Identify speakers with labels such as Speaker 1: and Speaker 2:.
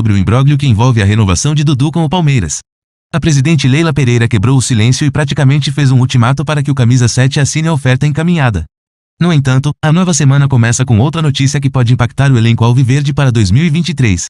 Speaker 1: sobre o imbróglio que envolve a renovação de Dudu com o Palmeiras. A presidente Leila Pereira quebrou o silêncio e praticamente fez um ultimato para que o camisa 7 assine a oferta encaminhada. No entanto, a nova semana começa com outra notícia que pode impactar o elenco alviverde para 2023.